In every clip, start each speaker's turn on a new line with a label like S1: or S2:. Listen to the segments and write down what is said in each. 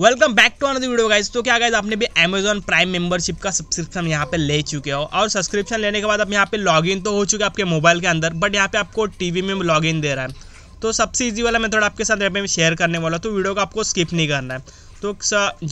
S1: welcome back to another video guys तो क्या guys आपने भी अमेजन प्राइम मेंबरशिप का सब्सक्रिप्शन यहाँ पे ले चुके हो और सब्सक्रिप्शन लेने के बाद आप यहाँ पे लॉगिन तो हो चुके आपके मोबाइल के अंदर बट यहाँ पे आपको टीवी में लॉगिन दे रहा है तो सबसे ईजी वाला मेथड आपके साथ यहाँ पे शेयर करने वाला तो वीडियो को आपको स्किप नहीं करना है तो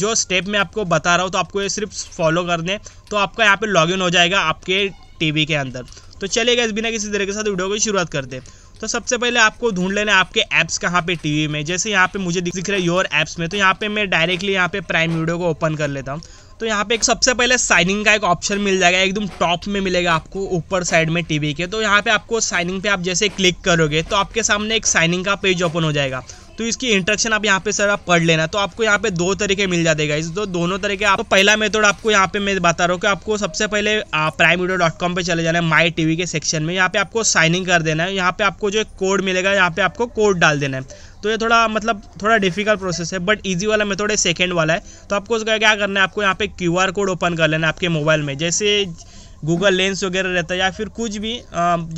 S1: जो स्टेप मैं आपको बता रहा हूँ तो आपको ये सिर्फ फॉलो कर दें तो आपका यहाँ पर इन हो जाएगा आपके वी के अंदर तो चलिए गाइज बिना किसी तरीके के साथ वीडियो की शुरुआत कर दें तो सबसे पहले आपको ढूंढ लेना है आपके ऐप्स कहाँ पे टीवी में जैसे यहाँ पे मुझे दिख रहा है योर ऐप्स में तो यहाँ पे मैं डायरेक्टली यहाँ पे प्राइम वीडियो को ओपन कर लेता हूँ तो यहाँ पे एक सबसे पहले साइनिंग का एक ऑप्शन मिल जाएगा एकदम टॉप में मिलेगा आपको ऊपर साइड में टीवी के तो यहाँ पे आपको साइनिंग पे आप जैसे क्लिक करोगे तो आपके सामने एक साइनिंग का पेज ओपन हो जाएगा तो इसकी इंट्रक्शन आप यहाँ पे सर आप पढ़ लेना तो आपको यहाँ पे दो तरीके मिल जाते इस तो दोनों तरीके आप तो पहला मेथड आपको यहाँ पे मैं बता रहा हूँ कि आपको सबसे पहले प्राइम वीडियो डॉट कॉम पर चले जाना है माई टीवी के सेक्शन में यहाँ पे आपको साइन इन कर देना है यहाँ पे आपको जो कोड मिलेगा यहाँ पे आपको कोड डाल देना है तो ये थोड़ा मतलब थोड़ा डिफिकल्ट प्रोसेस है बट ईजी वाला मेथड है सेकेंड वाला है तो आपको उसका क्या करना है आपको यहाँ पे क्यू कोड ओपन कर लेना है आपके मोबाइल में जैसे गूगल लेंस वगैरह रहता है या फिर कुछ भी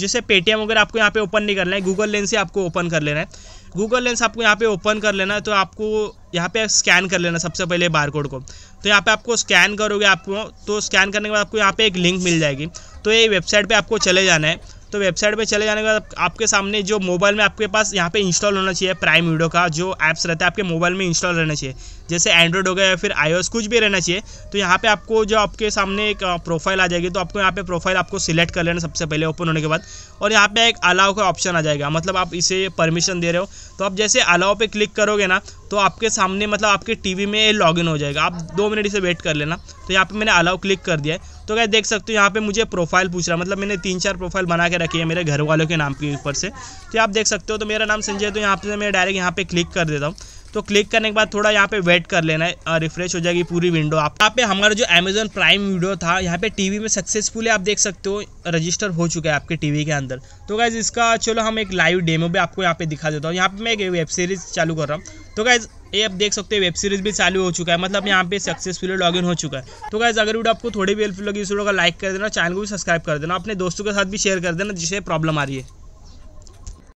S1: जैसे पेटीएम वगैरह आपको यहाँ पे ओपन नहीं करना है गूगल लेंस ही आपको ओपन कर लेना है गूगल लेंस आपको यहाँ पे ओपन कर लेना है तो आपको यहाँ पे स्कैन कर लेना सबसे पहले बार कोड को तो यहाँ पे आपको स्कैन करोगे आपको तो स्कैन करने के बाद आपको यहाँ पे एक लिंक मिल जाएगी तो ये वेबसाइट पे आपको चले जाना है तो वेबसाइट पे चले जाने के बाद आपके सामने जो मोबाइल में आपके पास यहाँ पे इंस्टॉल होना चाहिए प्राइम वीडियो का जो ऐप्स रहता है आपके मोबाइल में इंस्टॉल रहना चाहिए जैसे एंड्रॉयड हो गया या फिर आईओएस कुछ भी रहना चाहिए तो यहाँ पे आपको जो आपके सामने एक प्रोफाइल आ जाएगी तो आपको यहाँ पे प्रोफाइल आपको सिलेक्ट कर लेना सबसे पहले ओपन होने के बाद और यहाँ पे एक अलाव का ऑप्शन आ जाएगा मतलब आप इसे परमिशन दे रहे हो तो आप जैसे अलाव पे क्लिक करोगे ना तो आपके सामने मतलब आपके टीवी में लॉग लॉगिन हो जाएगा आप दो मिनट इसे वेट कर लेना तो यहाँ पे मैंने अलाउ क्लिक कर दिया है तो क्या देख सकते हो यहाँ पे मुझे प्रोफाइल पूछ रहा है मतलब मैंने तीन चार प्रोफाइल बना के रखी है मेरे घर वालों के नाम के ऊपर से तो आप देख सकते हो तो मेरा नाम संजय तो यहाँ पर मैं डायरेक्ट यहाँ पर क्लिक कर देता हूँ तो क्लिक करने के बाद थोड़ा यहाँ पे वेट कर लेना है रिफ्रेश हो जाएगी पूरी विंडो आप यहाँ पे हमारा जो अमेजोन प्राइम वीडियो था यहाँ पे टीवी में सक्सेसफुली आप देख सकते हो रजिस्टर हो चुका है आपके टीवी के अंदर तो गाइज इसका चलो हम एक लाइव डेमो भी आपको यहाँ पे दिखा देता हूँ यहाँ पे मैं एक वेब सीरीज चालू कर रहा हूँ तो गाइज ये आप देख सकते हैं वेब सीरीज भी चालू हो चुका है मतलब यहाँ पे सक्सेसफुली लॉगिन हो चुका है तो गाइज अगर वीडियो आपको थोड़ी भी हेल्पफुल लगी इस वीडियो का लाइक कर देना चैनल को भी सब्सक्राइब कर देना अपने दोस्तों के साथ भी शेयर कर देना जिसे प्रॉब्लम आ रही है